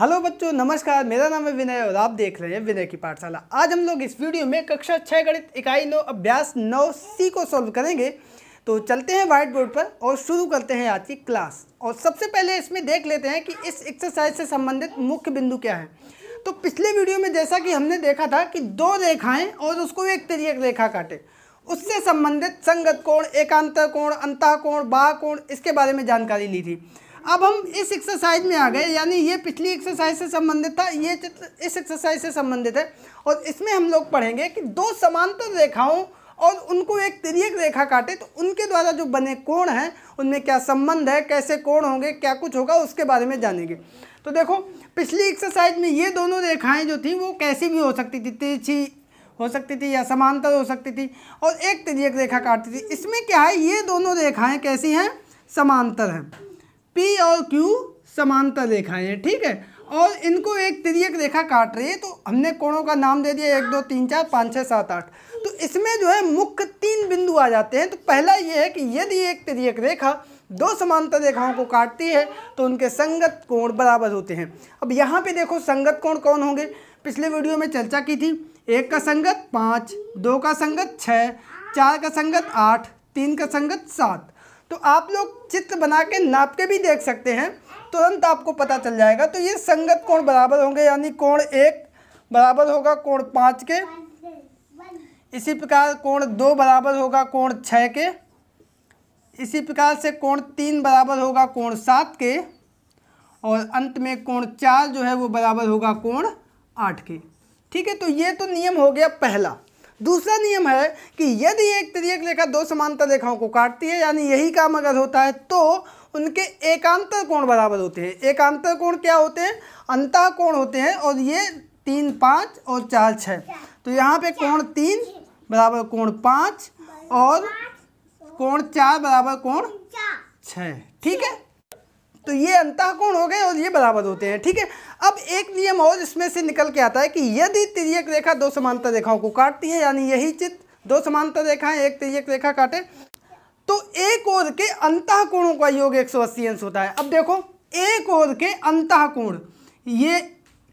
hello बच्चों नमस्कार मेरा नाम है विनय और आप देख रहे हैं विनय की पाठशाला आज हम लोग इस वीडियो में कक्षा छः गणित इकाई नौ अभ्यास नौ सी को सॉल्व करेंगे तो चलते हैं व्हाइट बोर्ड पर और शुरू करते हैं आज की क्लास और सबसे पहले इसमें देख लेते हैं कि इस एक्सरसाइज से संबंधित मुख्य बिंदु क्या है तो पिछले वीडियो में जैसा कि हमने देखा था कि दो रेखाएँ और उसको एक तिरक रेखा काटे उससे संबंधित संगत कोण एकांतर कोण अंतः कोण बाह कोण इसके बारे में जानकारी ली थी अब हम इस एक्सरसाइज में आ गए यानी ये पिछली एक्सरसाइज से संबंधित था ये चित्र इस एक्सरसाइज से संबंधित है और इसमें हम लोग पढ़ेंगे कि दो समांतर रेखाओं और उनको एक तिरक रेखा काटे तो उनके द्वारा जो बने कोण हैं उनमें क्या संबंध है कैसे कोण होंगे क्या कुछ होगा उसके बारे में जानेंगे तो देखो पिछली एक्सरसाइज में ये दोनों रेखाएं जो थी वो कैसी भी हो सकती थी तिरछी हो सकती थी या समांतर हो सकती थी और एक तिरक रेखा काटती थी इसमें क्या है ये दोनों रेखाएँ कैसी हैं समांतर हैं पी और क्यू समांतर रेखाएं हैं ठीक है और इनको एक तिरक रेखा काट रही है तो हमने कोणों का नाम दे दिया एक दो तीन चार पाँच छः सात आठ तो इसमें जो है मुख्य तीन बिंदु आ जाते हैं तो पहला ये है कि यदि एक तिरक रेखा दो समांतर रेखाओं को काटती है तो उनके संगत कोण बराबर होते हैं अब यहाँ पे देखो संगत कोण कौन होंगे पिछले वीडियो में चर्चा की थी एक का संगत पाँच दो का संगत छः चार का संगत आठ तीन का संगत सात तो आप लोग चित्र बना के नाप के भी देख सकते हैं तुरंत आपको पता चल जाएगा तो ये संगत कोण बराबर होंगे यानी कोण एक बराबर होगा कोण पाँच के इसी प्रकार कोण दो बराबर होगा कोण छः के इसी प्रकार से कोण तीन बराबर होगा कोण सात के और अंत में कोण चार जो है वो बराबर होगा कोण आठ के ठीक है तो ये तो नियम हो गया पहला दूसरा नियम है कि यदि एक तिर्यक रेखा दो समांतर रेखाओं को काटती है यानी यही काम अगर होता है तो उनके एकांतर कोण बराबर होते हैं एकांतर कोण क्या होते हैं अंतः कोण होते हैं और ये तीन पाँच और चार छः तो यहाँ पे कोण तीन बराबर कोण पाँच और कोण चार बराबर कोण छः ठीक है तो ये कोण हो गए और ये बराबर होते हैं ठीक है अब एक नियम और इसमें से निकल के आता है कि यदि तिरियक रेखा दो समांतर रेखाओं को काटती है यानी यही चित्र दो समांतर रेखाएं एक तिरियक रेखा काटे तो एक और के कोणों का योग एक सौ अस्सी अंश होता है अब देखो एक और के कोण ये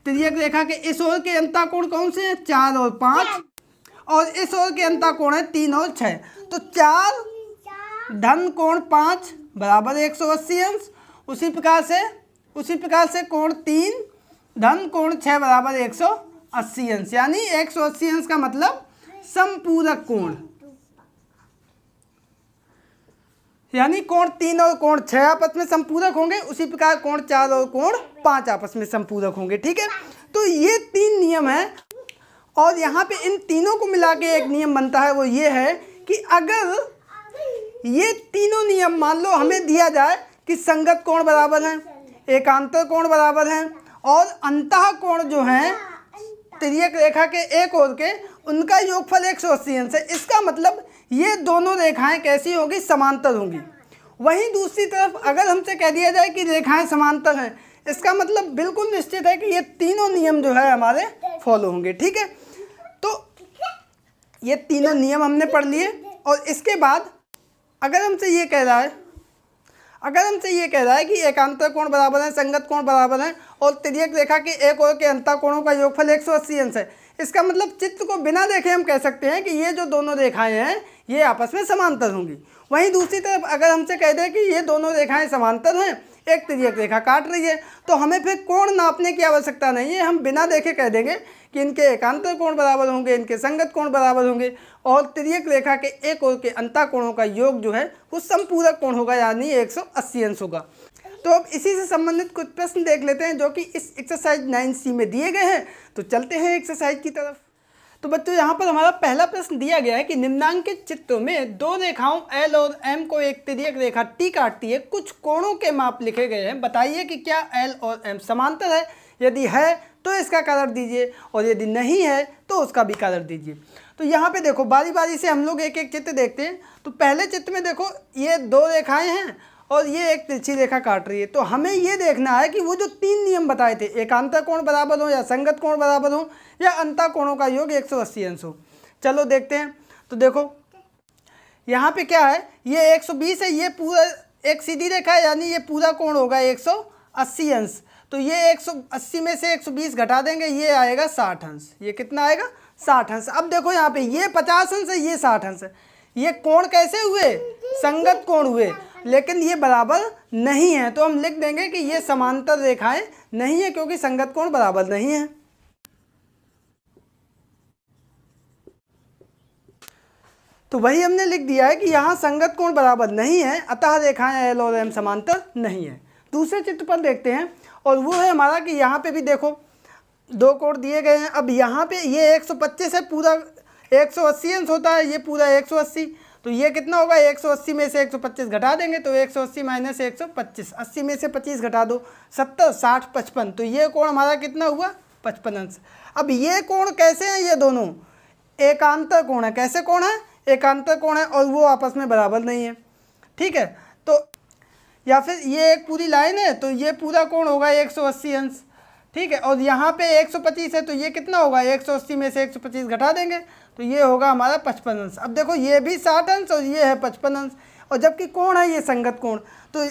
तिरियक रेखा के इस ओर के कोण कौन से हैं चार और पाँच और इस ओर के कोण है तीन और छः तो चार धन कोण पाँच बराबर एक सौ अस्सी अंश उसी प्रकार से उसी प्रकार से कोण तीन धन कोण छः बराबर एक सौ अस्सी अंश यानी एक सौ अस्सी अंश का मतलब संपूरक कोण यानी कोण तीन और कोण छः आपस में संपूरक होंगे उसी प्रकार कोण चार और कोण पाँच आपस में संपूरक होंगे ठीक है तो ये तीन नियम हैं और यहाँ पे इन तीनों को मिला के एक नियम बनता है वो ये है कि अगर ये तीनों नियम मान लो हमें दिया जाए कि संगत कोण बराबर हैं एकांतर कोण बराबर हैं और अंत कोण जो हैं हाँ, त्रियक रेखा के एक और के उनका योगफल एक सौ अस्सी अंश है इसका मतलब ये दोनों रेखाएं कैसी होंगी समांतर होंगी वहीं दूसरी तरफ अगर हमसे कह दिया जाए कि रेखाएं समांतर हैं इसका मतलब बिल्कुल निश्चित है कि ये तीनों नियम जो है हमारे फॉलो होंगे ठीक है तो ये तीनों नियम हमने पढ़ लिए और इसके बाद अगर हमसे ये कह रहा है अगर हमसे ये कह रहा है कि एकांतर कोण बराबर है संगत कोण बराबर है और तिरक रेखा के एक और के अंतर कोणों का योगफल एक सौ अस्सी अंश है इसका मतलब चित्र को बिना देखे हम कह सकते हैं कि ये जो दोनों रेखाएं हैं ये आपस में समांतर होंगी वहीं दूसरी तरफ अगर हमसे कह दें कि ये दोनों रेखाएं समांतर हैं एक तिरक रेखा काट रही है तो हमें फिर कोण नापने की आवश्यकता नहीं है हम बिना देखे कह देंगे कि इनके एकांतर कोण बराबर होंगे इनके संगत कोण बराबर होंगे और तिरक रेखा के एक और के अंता कोणों का योग जो है वो संपूरक कोण होगा यानी एक सौ अंश होगा तो अब इसी से संबंधित कुछ प्रश्न देख लेते हैं जो कि इस एक्सरसाइज नाइन सी में दिए गए हैं तो चलते हैं एक्सरसाइज की तरफ तो बच्चों यहाँ पर हमारा पहला प्रश्न दिया गया है कि निम्नांकित चित्रों में दो रेखाओं एल और एम को एक तिरक रेखा टी काटती है कुछ कोणों के माप लिखे गए हैं बताइए कि क्या एल और एम समांतर है यदि है तो इसका कारण दीजिए और यदि नहीं है तो उसका भी कारण दीजिए तो यहाँ पे देखो बारी बारी से हम लोग एक एक चित्र देखते हैं तो पहले चित्र में देखो ये दो रेखाएँ हैं और ये एक तिरछी रेखा काट रही है तो हमें ये देखना है कि वो जो तीन नियम बताए थे एकांतर कोण बराबर हो या संगत कोण बराबर हो या अंतर कोणों का योग 180 अंश हो चलो देखते हैं तो देखो यहाँ पे क्या है ये 120 है ये पूरा एक सीधी रेखा है यानी ये पूरा कोण होगा 180 अंश तो ये 180 में से 120 घटा देंगे ये आएगा साठ अंश ये कितना आएगा साठ अंश अब देखो यहाँ पे ये पचास अंश है ये साठ अंश है ये कोण कैसे हुए संगत कोण हुए लेकिन ये बराबर नहीं है तो हम लिख देंगे कि ये समांतर रेखाएं नहीं है क्योंकि संगत कोण बराबर नहीं है तो वही हमने लिख दिया है कि यहाँ संगत कोण बराबर नहीं है अतः रेखाएं एल और एम समांतर नहीं है दूसरे चित्र पर देखते हैं और वो है हमारा कि यहाँ पे भी देखो दो कोण दिए गए हैं अब यहाँ पे ये 125 है पूरा 180 अंश होता है ये पूरा 180 तो ये कितना होगा 180 में से 125 घटा देंगे तो 180 सौ अस्सी माइनस एक सौ में से 25 घटा दो सत्तर साठ पचपन तो ये कोण हमारा कितना हुआ पचपन अंश अब ये कोण कैसे हैं ये दोनों एकांतर कोण है कैसे कोण है एकांतर कोण है और वो आपस में बराबर नहीं है ठीक है तो या फिर ये एक पूरी लाइन है तो ये पूरा कोण होगा एक सौ अस्सी अंश ठीक है और यहाँ पे 125 है तो ये कितना होगा 180 में से 125 घटा देंगे तो ये होगा हमारा पचपन अंश अब देखो ये भी साठ अंश और ये है पचपन अंश और जबकि कोण है ये संगत कोण तो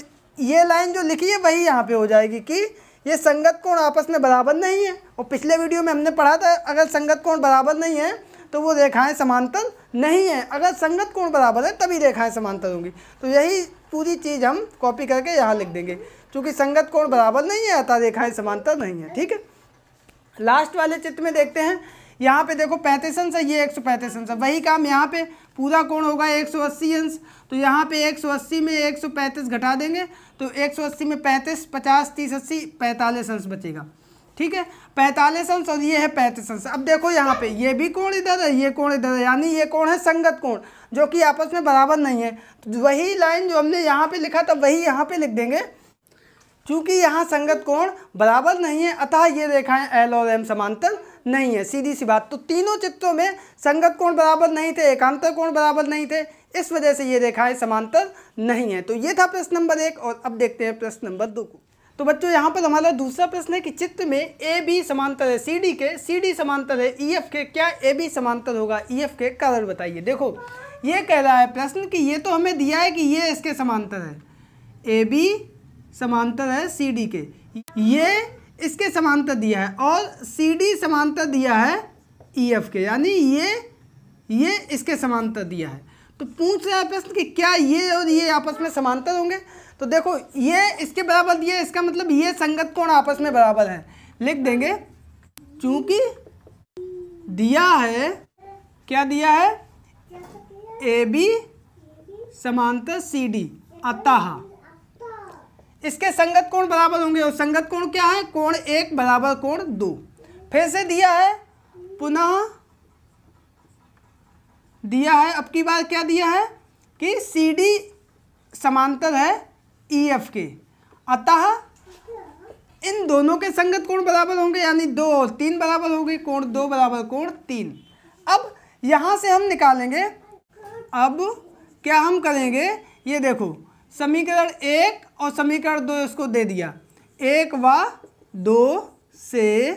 ये लाइन जो लिखी है वही यहाँ पे हो जाएगी कि ये संगत कोण आपस में बराबर नहीं है और पिछले वीडियो में हमने पढ़ा था अगर संगत कोण बराबर नहीं है तो वो रेखाएँ समांतर नहीं है अगर संगत कोण बराबर है तभी रेखाएँ समांतर होंगी तो यही पूरी चीज़ हम कॉपी करके यहाँ लिख देंगे क्योंकि संगत कोण बराबर नहीं है अतः रेखाएं समांतर नहीं है ठीक है लास्ट वाले चित्र में देखते हैं यहाँ पे देखो पैंतीस अंश है ये एक सौ पैंतीस अंश है वही काम यहाँ पे पूरा कोण होगा एक सौ अस्सी अंश तो यहाँ पे एक सौ अस्सी में एक सौ पैंतीस घटा देंगे तो एक सौ अस्सी में पैंतीस पचास तीस अस्सी पैंतालीस अंश बचेगा ठीक है पैंतालीस अंश और ये है पैंतीस अंश अब देखो यहाँ पे ये भी कोण इधर है ये कोण इधर है यानी ये कोण है संगत कोण जो कि आपस में बराबर नहीं है तो वही लाइन जो हमने यहाँ पे लिखा था वही यहाँ पे लिख देंगे क्योंकि यहाँ संगत कोण बराबर नहीं है अतः ये रेखाएं एल और एम समांतर नहीं है सीधी सी बात तो तीनों चित्रों में संगत कोण बराबर नहीं थे एकांतर कोण बराबर नहीं थे इस वजह से ये रेखाएँ समांतर नहीं है तो ये था प्रश्न नंबर एक और अब देखते हैं प्रश्न नंबर दो को तो बच्चों यहाँ पर हमारा दूसरा प्रश्न है कि चित्र में ए बी समांतर है सी डी के सी डी समांतर है ई e, एफ के क्या ए बी समांतर होगा ई e, एफ के कारण बताइए देखो ये कह रहा है प्रश्न कि ये तो हमें दिया है कि ये इसके समांतर है ए बी समांतर है सी डी के ये इसके समांतर दिया है और सी डी समांतर दिया है ई e, एफ के यानी ये ये इसके समांतर दिया है तो पूछ रहे हैं प्रश्न कि क्या ये और ये आपस में समांतर होंगे तो देखो ये इसके बराबर ये इसका मतलब ये संगत कोण आपस में बराबर है लिख देंगे चूंकि दिया है क्या दिया है ए बी समांतर सी डी अतः इसके संगत कोण बराबर होंगे और संगत कोण क्या है कोण एक बराबर कोण दो फिर से दिया है पुनः दिया है अब की बार क्या दिया है कि सी डी समांतर है ई e एफ के अतः इन दोनों के संगत कोण बराबर होंगे यानी दो और तीन बराबर हो गए कोण दो बराबर कोण तीन अब यहाँ से हम निकालेंगे अब क्या हम करेंगे ये देखो समीकरण एक और समीकरण दो इसको दे दिया एक व दो से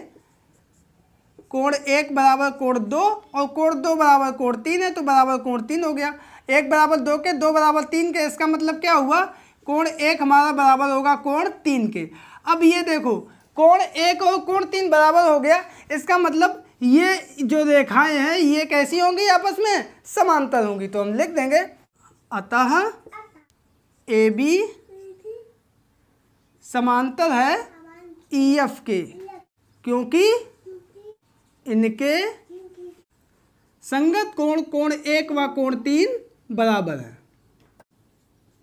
कोण एक बराबर कोण दो और कोण दो बराबर कोण तीन है तो बराबर कोण तीन हो गया एक बराबर दो के दो बराबर तीन के इसका मतलब क्या हुआ कोण एक हमारा बराबर होगा कोण तीन के अब ये देखो कोण एक और कोण तीन बराबर हो गया इसका मतलब ये जो रेखाएं हैं ये कैसी होंगी आपस में समांतर होंगी तो हम लिख देंगे अतः ए बी समांतर है ई एफ के क्योंकि इनके संगत कोण कोण एक व कोण तीन बराबर है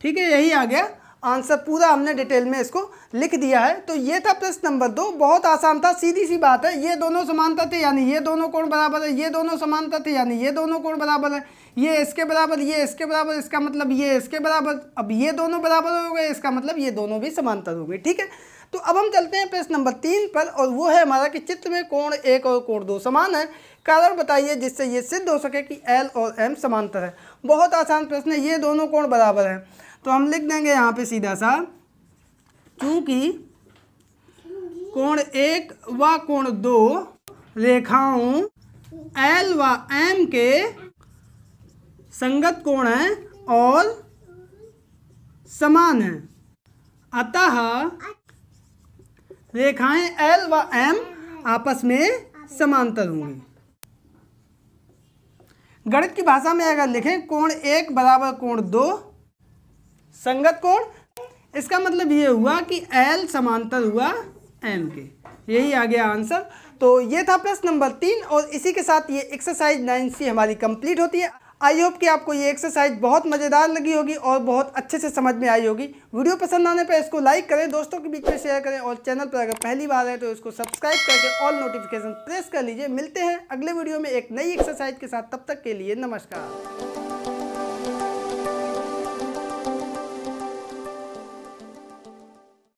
ठीक है यही आ गया आंसर पूरा हमने डिटेल में इसको लिख दिया है तो ये था प्रश्न नंबर दो बहुत आसान था सीधी सी बात है ये दोनों समानता थे यानी ये दोनों कोण बराबर है ये दोनों समानता थे यानी ये दोनों कोण बराबर है ये इसके बराबर ये इसके बराबर इसका मतलब ये इसके बराबर अब ये दोनों बराबर हो गए इसका मतलब ये दोनों भी समानता हो गए ठीक है तो अब हम चलते हैं प्रश्न नंबर तीन पर और वो है हमारा कि चित्र में कोण एक और कोण दो समान है कारण बताइए जिससे ये सिद्ध हो सके कि एल और एम समांतर है बहुत आसान प्रश्न है ये दोनों कोण बराबर हैं तो हम लिख देंगे यहाँ पे सीधा सा क्योंकि कोण एक व कोण दो रेखाओं एल व एम के संगत कोण हैं और समान हैं अतः रेखाएं एल व एम आपस में समांतर होंगी गणित की भाषा में अगर लिखें कोण एक बराबर कोण दो संगत कोण इसका मतलब ये हुआ कि एल समांतर हुआ एम के यही आ गया आंसर तो ये था प्रश्न नंबर तीन और इसी के साथ ये एक्सरसाइज नाइन सी हमारी कंप्लीट होती है आई होप कि आपको ये एक्सरसाइज बहुत मज़ेदार लगी होगी और बहुत अच्छे से समझ में आई होगी वीडियो पसंद आने पर इसको लाइक करें दोस्तों के बीच में शेयर करें और चैनल पर अगर पहली बार है तो इसको सब्सक्राइब करके ऑल नोटिफिकेशन प्रेस कर लीजिए मिलते हैं अगले वीडियो में एक नई एक्सरसाइज के साथ तब तक के लिए नमस्कार